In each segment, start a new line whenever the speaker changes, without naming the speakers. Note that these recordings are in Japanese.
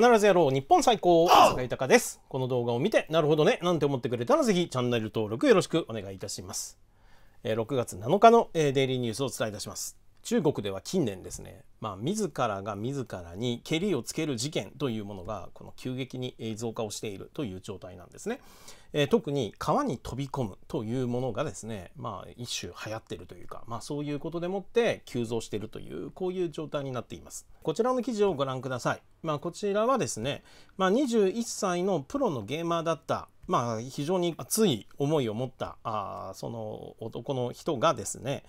必ずやろう日本最高坂井隆ですこの動画を見てなるほどねなんて思ってくれたらぜひチャンネル登録よろしくお願いいたします6月7日のデイリーニュースをお伝えいたします中国では近年ですねまあ自らが自らにけりをつける事件というものがこの急激に映像化をしているという状態なんですねえー、特に川に飛び込むというものがですね、まあ、一種流行ってるというか、まあ、そういうことでもって急増しているというこういう状態になっています。こちらの記事をご覧ください。まあ、こちらはですね、まあ、21歳のプロのゲーマーだったまあ、非常に熱い思いを持ったあその男の人がですね、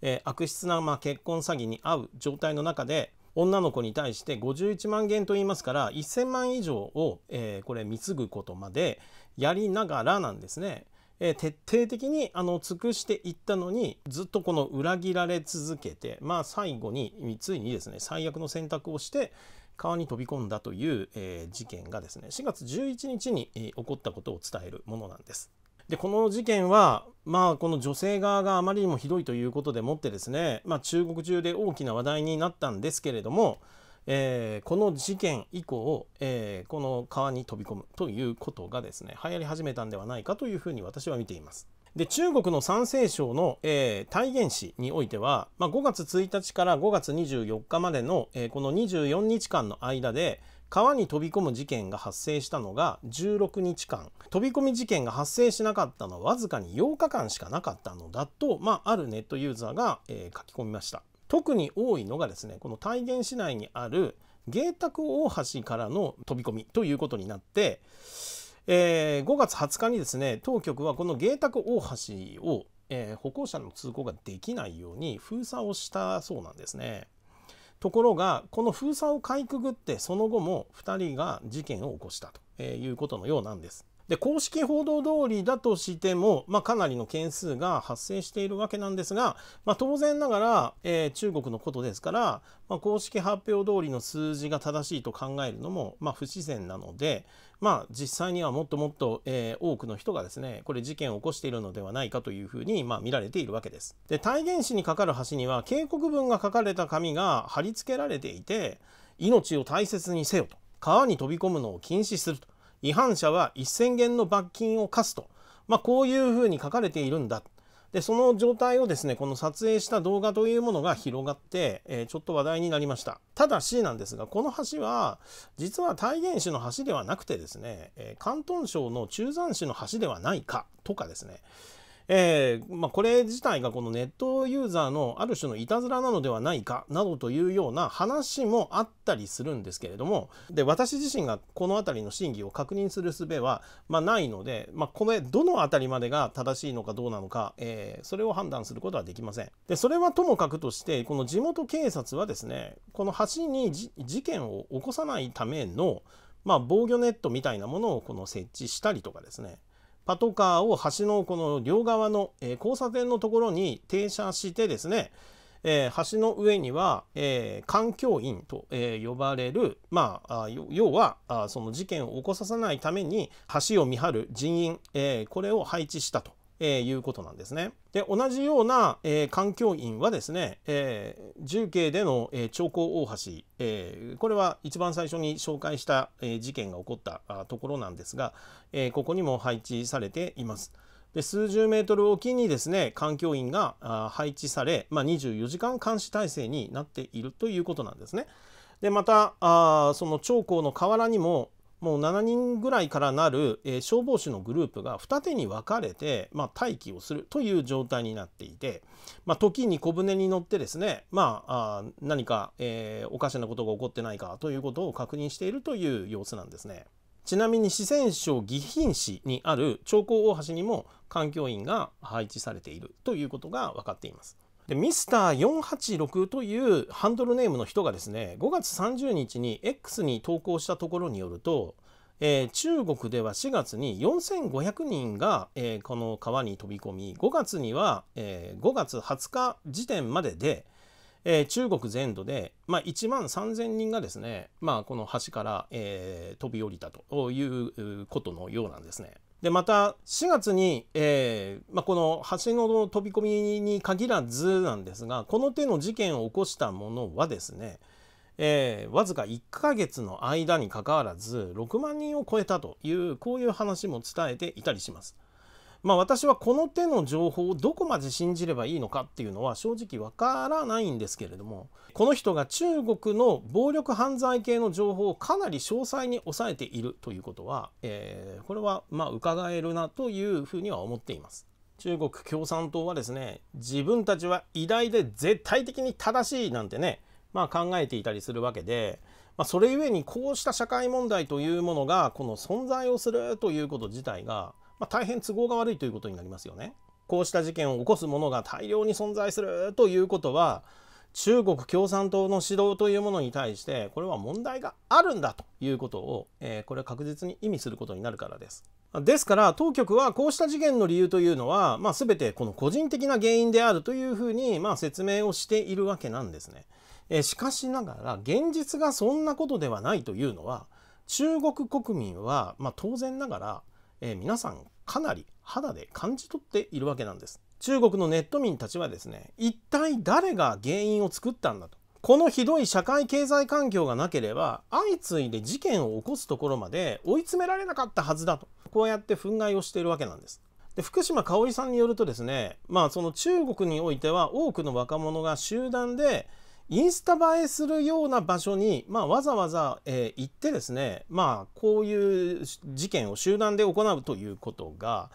えー、悪質な、まあ、結婚詐欺に遭う状態の中で女の子に対して51万元といいますから1000万以上を、えー、これ貢ぐことまで、やりながらなんですね、えー、徹底的にあの尽くしていったのにずっとこの裏切られ続けてまあ最後についにですね最悪の選択をして川に飛び込んだという、えー、事件がですね4月11日に、えー、起こったことを伝えるものなんです。でこの事件は、まあ、この女性側があまりにもひどいということでもってですね、まあ、中国中で大きな話題になったんですけれども、えー、この事件以降、えー、この川に飛び込むということがですね流行り始めたんではないかというふうに私は見ています。で中国の山西省の、えー、体現市においては、まあ、5月1日から5月24日までの、えー、この24日間の間で川に飛び込む事件が発生したのが16日間飛び込み事件が発生しなかったのはわずかに8日間しかなかったのだと、まあ、あるネットユーザーが、えー、書き込みました。特に多いのがですねこの大現市内にある芸宅大橋からの飛び込みということになって、えー、5月20日にですね当局はこの芸宅大橋を、えー、歩行者の通行ができないように封鎖をしたそうなんですね。ところがこの封鎖をかいくぐってその後も2人が事件を起こしたということのようなんです。で公式報道通りだとしても、まあ、かなりの件数が発生しているわけなんですが、まあ、当然ながら、えー、中国のことですから、まあ、公式発表通りの数字が正しいと考えるのも、ま不自然なので、まあ、実際にはもっともっと、えー、多くの人がですねこれ事件を起こしているのではないかというふうに、まあ、見られているわけです。で体現誌にかかる橋には警告文が書かれた紙が貼り付けられていて命を大切にせよと川に飛び込むのを禁止すると違反者は1,000元の罰金を課すと、まあ、こういうふうに書かれているんだでその状態をですねこの撮影した動画というものが広がって、えー、ちょっと話題になりましたただしなんですがこの橋は実は大原市の橋ではなくてですね、えー、広東省の中山市の橋ではないかとかですねえー、まあ、これ自体がこのネットユーザーのある種のいたずらなのではないかなどというような話もあったりするんですけれどもで私自身がこの辺りの真偽を確認する術は、まあ、ないので、まあ、これどの辺りまでが正しいのかどうなのか、えー、それを判断することはできませんでそれはともかくとしてこの地元警察はですねこの橋に事件を起こさないためのまあ、防御ネットみたいなものをこの設置したりとかですねパトカーを橋のこの両側の、え交差点のところに停車してですね、え橋の上には、え環境員と、え呼ばれる、まあ、要はあその事件を起こさせないために橋を見張る人員、えこれを配置したとえー、いうことなんですね。で同じような、えー、環境院はですね、えー、重慶での、えー、長江大橋、えー、これは一番最初に紹介した、えー、事件が起こったあところなんですが、えー、ここにも配置されています。で数十メートルおきにですね環境員があ配置され、まあ、24時間監視体制になっているということなんですね。でまたあその長江の河原にももう7人ぐらいからなる、えー、消防士のグループが二手に分かれて、まあ、待機をするという状態になっていて、まあ、時に小舟に乗ってですね、まあ、あ何か、えー、おかしなことが起こってないかということを確認しているという様子なんですね。ちなみに四川省宜賓市にある長江大橋にも環境員が配置されているということが分かっています。でミスター486というハンドルネームの人がですね5月30日に X に投稿したところによると、えー、中国では4月に4500人が、えー、この川に飛び込み5月には、えー、5月20日時点までで、え中国全土で、まあ、1万3000人がですね、まあ、この橋から、え飛び降りたということのようなんですね。でまた4月に、えーまあ、この橋の飛び込みに限らずなんですがこの手の事件を起こしたものはですね、えー、わずか1ヶ月の間にかかわらず6万人を超えたというこういう話も伝えていたりします。まあ、私はこの手の情報をどこまで信じればいいのかっていうのは正直わからないんですけれどもこの人が中国の暴力犯罪系の情報をかなり詳細に抑えているということは、えー、これはまあ伺えるなというふうには思っています。中国共産党はですね自分たちは偉大で絶対的に正しいなんてね、まあ、考えていたりするわけで、まあ、それゆえにこうした社会問題というものがこの存在をするということ自体がまあ、大変都合が悪いということになりますよね。こうした事件を起こすものが大量に存在するということは中国共産党の指導というものに対してこれは問題があるんだということを、えー、これは確実に意味することになるからです。ですから当局はこうした事件の理由というのは、まあ、全てこの個人的な原因であるというふうに、まあ、説明をしているわけなんですね。えー、しかしながら現実がそんなことではないというのは中国国民は、まあ、当然ながらえー、皆さんかなり肌で感じ取っているわけなんです。中国のネット民たちはですね一体誰が原因を作ったんだとこのひどい社会経済環境がなければ相次いで事件を起こすところまで追い詰められなかったはずだとこうやって憤慨をしているわけなんです。で福島香織さんによるとですねまあその中国においては多くの若者が集団でインスタ映えするような場所に、まあ、わざわざ、えー、行ってですね、まあ、こういう事件を集団で行うということが、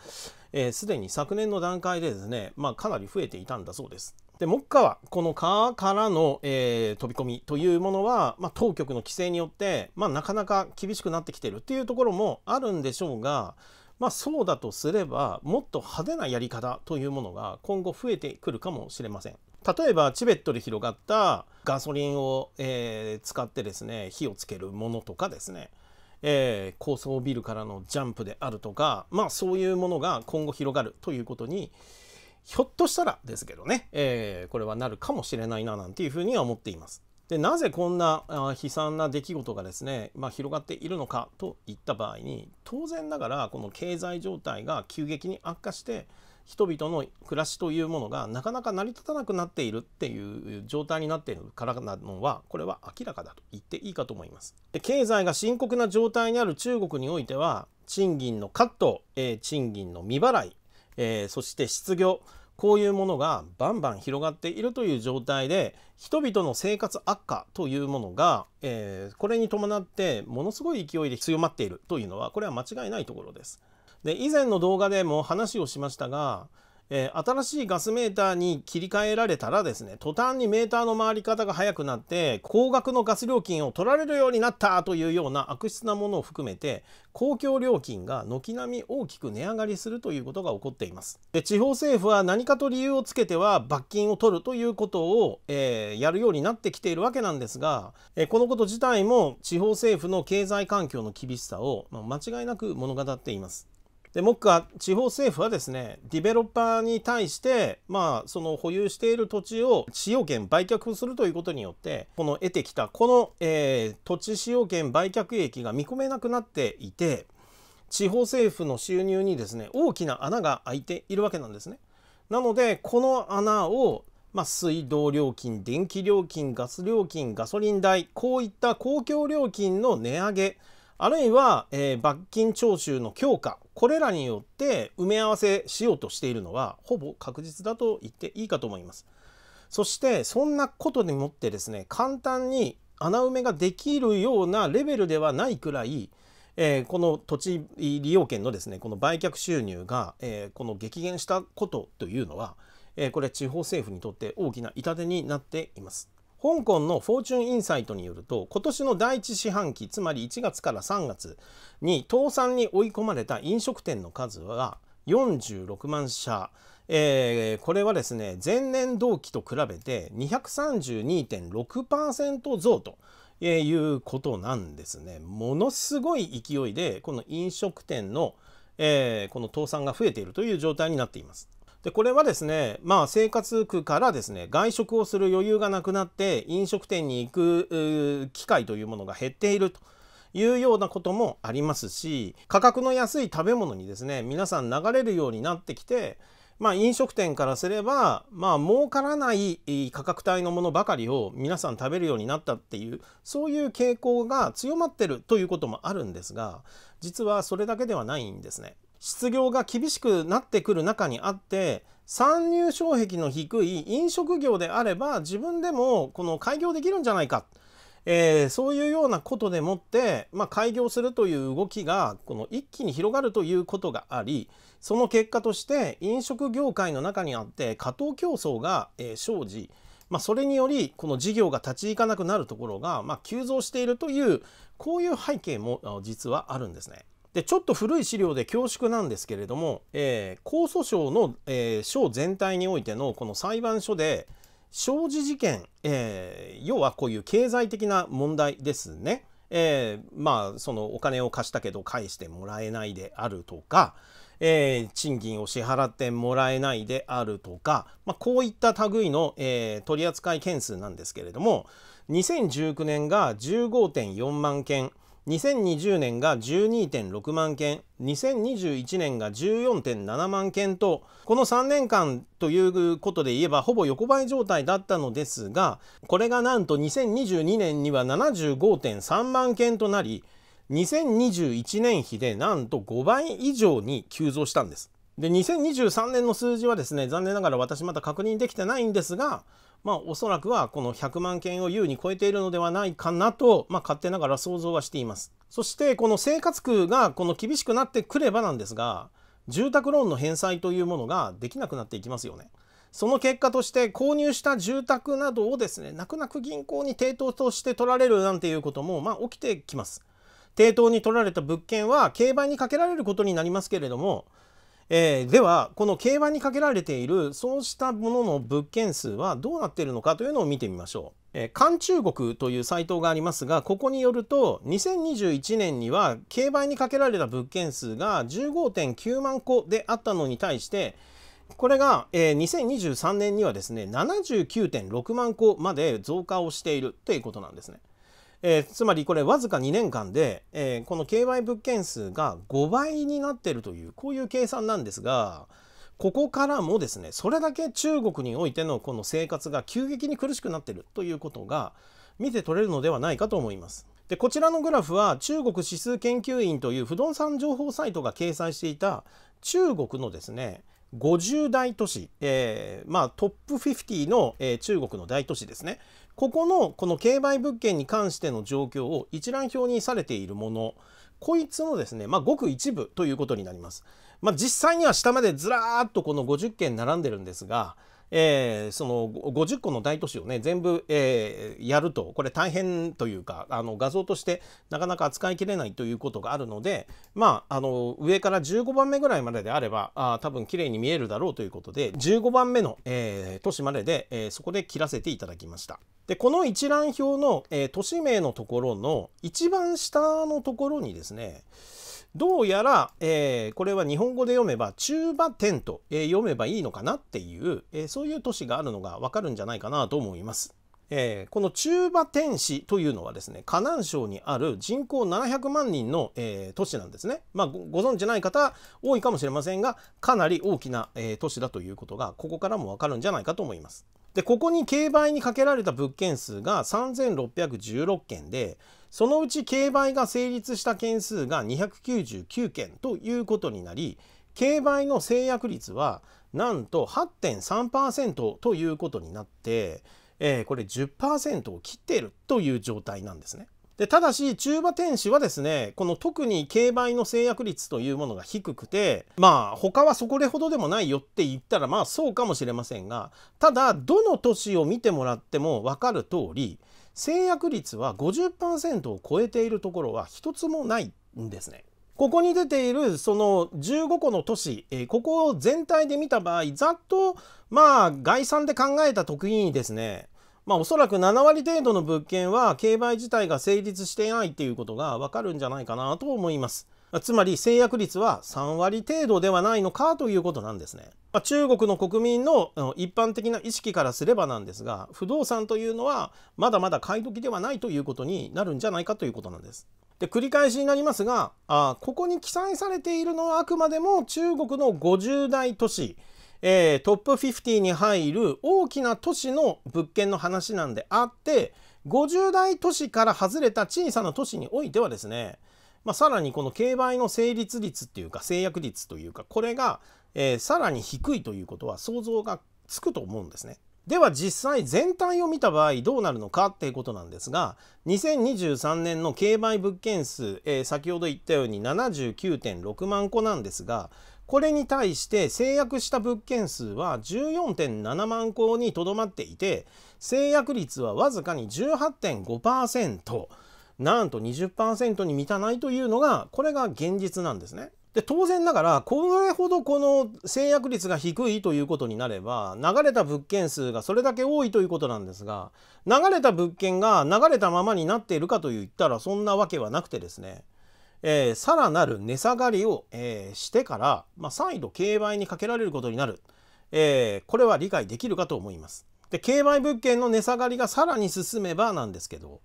えす、でに昨年の段階でですね、まあ、かなり増えていたんだそうです。で目下はこの川からの、えー、飛び込みというものは、まあ、当局の規制によって、まあ、なかなか厳しくなってきてるっていうところもあるんでしょうが、まあ、そうだとすればもっと派手なやり方というものが今後増えてくるかもしれません。例えばチベットで広がったガソリンを、えー、使ってですね火をつけるものとかですね、えー、高層ビルからのジャンプであるとかまあそういうものが今後広がるということにひょっとしたらですけどね、えー、これはなるかもしれないななんていうふうには思っています。でなぜこんな悲惨な出来事がですね、まあ、広がっているのかといった場合に当然ながらこの経済状態が急激に悪化して人々の暮らしというものがなかなか成り立たなくなっているっていう状態になっているからなのはこれは明らかだと言っていいかと思います。で経済が深刻な状態にある中国においては賃金のカット、えー、賃金の未払い、えー、そして失業こういうものがバンバン広がっているという状態で人々の生活悪化というものが、えー、これに伴ってものすごい勢いで強まっているというのはこれは間違いないところです。で以前の動画でも話をしましたが、えー、新しいガスメーターに切り替えられたらですね途端にメーターの回り方が速くなって高額のガス料金を取られるようになったというような悪質なものを含めて公共料金が軒並み大きく値上がりするということが起こっていますで地方政府は何かと理由をつけては罰金を取るということを、えー、やるようになってきているわけなんですが、えー、このこと自体も地方政府の経済環境の厳しさを、まあ、間違いなく物語っていますで目下地方政府はですねディベロッパーに対してまあその保有している土地を使用権売却するということによってこの得てきたこの、えー、土地使用権売却益が見込めなくなっていて地方政府の収入にですね大きな穴が開いているわけなんですね。なのでこの穴をまあ、水道料金、電気料金、ガス料金、ガソリン代、こういった公共料金の値上げあるいは、えー、罰金徴収の強化これらによって埋め合わせしようとしているのはほぼ確実だと言っていいかと思います。そしてそんなことでもってですね簡単に穴埋めができるようなレベルではないくらい、えー、この土地利用権のですねこの売却収入が、えー、この激減したことというのは、えー、これ地方政府にとって大きな痛手になっています。香港のフォーチュンインサイトによると今年の第1四半期つまり1月から3月に倒産に追い込まれた飲食店の数は46万社、えー、これはですね前年同期と比べて232.6%増と。いうことなんですねものすごい勢いでこの飲食店の、えー、この倒産が増えているという状態になっています。でこれはですね、まあ、生活苦からですね外食をする余裕がなくなって飲食店に行く機会というものが減っていると。いうようなこともありますし価格の安い食べ物にですね皆さん流れるようになってきてまあ、飲食店からすれば、まあ、儲からない価格帯のものばかりを皆さん食べるようになったっていうそういう傾向が強まってるということもあるんですが実はそれだけではないんですね。失業が厳しくなってくる中にあって参入障壁の低い飲食業であれば自分でもこの開業できるんじゃないか、えー、そういうようなことでもって、まあ、開業するという動きがこの一気に広がるということがありその結果として飲食業界の中にあって過当競争が、え生じまあ、それによりこの事業が立ち行かなくなるところが、ま急増しているというこういう背景も実はあるんですね。でちょっと古い資料で恐縮なんですけれども、えー、控訴省の、えー、省全体においてのこの裁判所で生じ事件、えー、要はこういう経済的な問題ですね、えー、まあそのお金を貸したけど返してもらえないであるとか、えー、賃金を支払ってもらえないであるとか、まあ、こういった類の、えー、取扱件数なんですけれども2019年が15.4万件。2020年が12.6万件2021年が14.7万件とこの3年間ということで言えばほぼ横ばい状態だったのですがこれがなんと2022年には75.3万件となり2021年比でなんと5倍以上に急増したんです。で2023年の数字はですね残念ながら私まだ確認できてないんですがまあ、おそらくはこの100万件を優に超えているのではないかなと、まあ、勝手ながら想像はしています。そしてこの生活苦がこの厳しくなってくればなんですが住宅ローンの返済というものができなくなっていきますよね。その結果として購入した住宅などをですね泣く泣く銀行に抵当として取られるなんていうこともまあ起きてきます。抵当に取られた物件は競売にかけられることになりますけれどもえー、ではこの競馬にかけられているそうしたものの物件数はどうなっているのかというのを見てみましょう。え中国というサイトがありますがここによると2021年には競売にかけられた物件数が15.9万戸であったのに対してこれが、え2023年にはですね79.6万戸まで増加をしているということなんですね。えー、つまりこれわずか2年間で、えー、この KY 物件数が5倍になってるというこういう計算なんですがここからもですねそれだけ中国においてのこの生活が急激に苦しくなってるということが見て取れるのではないかと思います。でこちらのグラフは中国指数研究員という不動産情報サイトが掲載していた中国のですね50大都市、えー、まあ、トップ50の、えー、中国の大都市ですねここのこの競売物件に関しての状況を一覧表にされているものこいつのですね、まあ、ごく一部ということになります。まあ、実際には下までずらーっとこの50件並んでるんですが、えー、その50個の大都市をね全部、えー、やるとこれ大変というかあの画像としてなかなか扱いきれないということがあるのでまああの上から15番目ぐらいまでであればあ多分綺麗に見えるだろうということで15番目の、えー、都市までで、えそこで切らせていただきました。でこの一覧表の、え都市名のところの一番下のところにですねどうやら、えー、これは日本語で読めば中馬天と、えー、読めばいいのかなっていう、えー、そういう都市があるのがわかるんじゃないかなと思います。えー、この中馬天市というのはですね河南省にある人口700万人の、えー、都市なんですね、まあ、ご存知ない方多いかもしれませんがかなり大きな、えー、都市だということがここからもわかるんじゃないかと思います。でここに競売にかけられた物件数が3616件でそのうち競売が成立した件数が299件ということになり競売の制約率はなんと8.3%ということになって、えー、これ10%を切っているという状態なんですね。でただし中馬天使はですねこの特に競売の制約率というものが低くてまあ他はそこれほどでもないよって言ったらまあそうかもしれませんがただどの都市を見てもらっても分かる通り制約率は50%を超えているところは一つもないんですね。ここに出ているその15個の都市、えー、ここを全体で見た場合ざっとまあ概算で考えた時にですねまあ、おそらく7割程度の物件は競売自体が成立していないっていうことがわかるんじゃないかなと思います。つまり制約率は3割程度ではないのかということなんですね。まあ、中国の国民の一般的な意識からすればなんですが不動産というのはまだまだ買い時ではないということになるんじゃないかということなんです。で繰り返しになりますがあここに記載されているのはあくまでも中国の50代都市えー、トップ50に入る大きな都市の物件の話なんであって50代都市から外れた小さな都市においてはですね、まあ、さらにこの競売の成立率っていうか制約率というかこれが、えー、さらに低いということは想像がつくと思うんですね。では実際全体を見た場合どうなるのかっていうことなんですが2023年の競売物件数、えー、先ほど言ったように79.6万戸なんですがこれに対して制約した物件数は14.7万戸にとどまっていて制約率はわずかに18.5%なんと20%に満たないというのがこれが現実なんですね。で当然ながらこれほどこの制約率が低いということになれば流れた物件数がそれだけ多いということなんですが流れた物件が流れたままになっているかといったらそんなわけはなくてですねえー、さらなる値下がりを、えー、してから、まあ、再度競売にかけられることになる、えー、これは理解できるかと思います。で競売物件の値下がりがさらに進めばなんですけど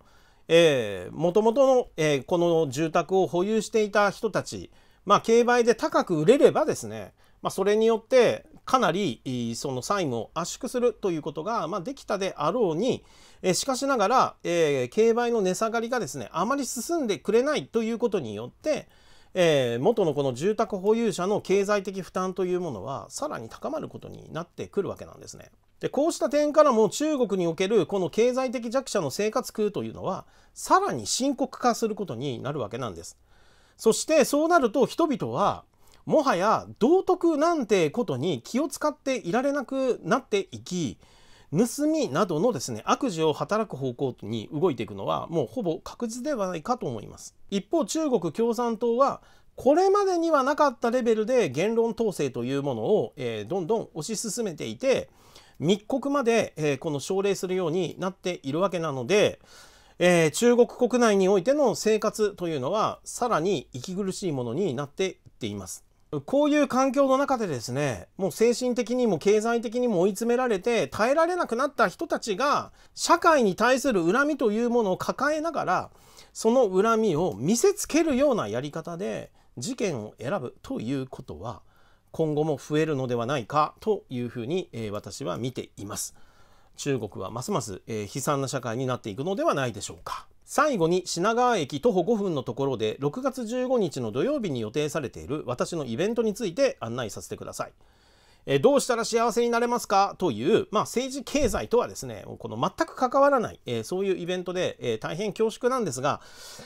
もともとの、えー、この住宅を保有していた人たち、まあ、競売で高く売れればですね、まあ、それによって、かなりその債務を圧縮するということが、まあ、できたであろうに、えしかしながら、えー、競売の値下がりがですねあまり進んでくれないということによって、えー、元のこの住宅保有者の経済的負担というものはさらに高まることになってくるわけなんですね。でこうした点からも中国におけるこの経済的弱者の生活苦というのはさらに深刻化することになるわけなんです。そしてそうなると人々はもはや道徳なんてことに気を使っていられなくなっていき盗みなどのですね悪事を働く方向に動いていくのはもうほぼ確実ではないかと思います一方中国共産党はこれまでにはなかったレベルで言論統制というものを、えー、どんどん推し進めていて密告まで、えー、この奨励するようになっているわけなので、えー、中国国内においての生活というのはさらに息苦しいものになっていっています。こういう環境の中でですね、もう精神的にも経済的にも追い詰められて耐えられなくなった人たちが社会に対する恨みというものを抱えながらその恨みを見せつけるようなやり方で事件を選ぶということは今後も増えるのではないかというふうに、え私は見ています。中国はますます、え悲惨な社会になっていくのではないでしょうか。最後に品川駅徒歩5分のところで6月15日の土曜日に予定されている私のイベントについて案内させてください。えどうしたら幸せになれますかという、まあ、政治経済とはですねこの全く関わらない、えそういうイベントで、え大変恐縮なんですが、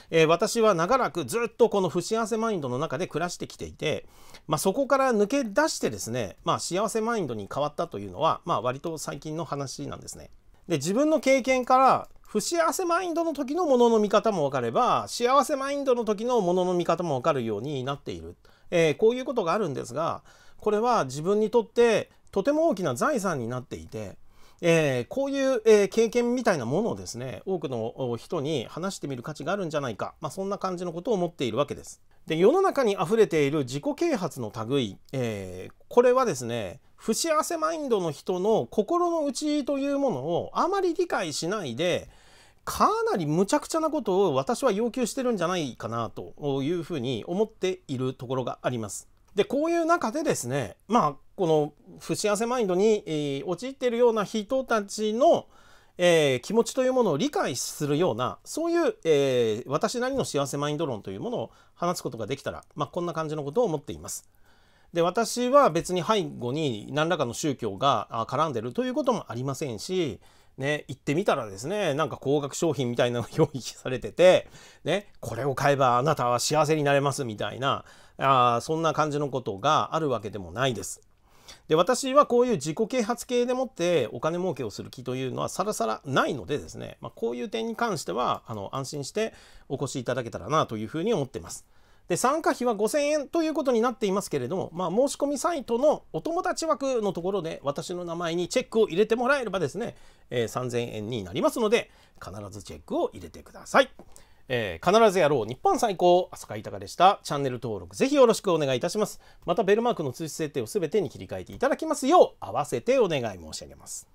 え私は長らくずっとこの不幸せマインドの中で暮らしてきていて、まあ、そこから抜け出してですね、まあ、幸せマインドに変わったというのは、まあ、割と最近の話なんですね。で自分の経験から不幸せマインドの時のものの見方も分かれば幸せマインドの時のものの見方も分かるようになっている、えー、こういうことがあるんですがこれは自分にとってとても大きな財産になっていてえー、こういう、えー、経験みたいなものをですね多くの人に話してみる価値があるんじゃないか、まあ、そんな感じのことを思っているわけです。で世の中にあふれている自己啓発の類、えー、これはですね不幸せマインドの人の心の内というものをあまり理解しないでかなり無茶苦茶なことを私は要求してるんじゃないかなというふうに思っているところがあります。でこういう中でですねまあこの不幸せマインドに、えー、陥っているような人たちの、えー、気持ちというものを理解するようなそういう、えー、私なりの幸せマインド論というものを話すことができたら、まあ、こんな感じのことを思っています。で私は別に背後に何らかの宗教が絡んでるということもありませんしね、行ってみたらですねなんか高額商品みたいなの用意されてて、ね、これを買えばあなたは幸せになれますみたいなあそんな感じのことがあるわけでもないです。で私はこういう自己啓発系でもってお金儲けをする気というのはさらさらないのでですね、まあ、こういう点に関してはあの安心してお越しいただけたらなというふうに思っています。で参加費は5000円ということになっていますけれども、まあ、申し込みサイトのお友達枠のところで私の名前にチェックを入れてもらえればですね、えー、3000円になりますので必ずチェックを入れてください。えー、必ずやろう日本最高浅香豊でしたチャンネル登録ぜひよろしくお願いいたしますまたベルマークの通知設定をすべてに切り替えていただきますよう合わせてお願い申し上げます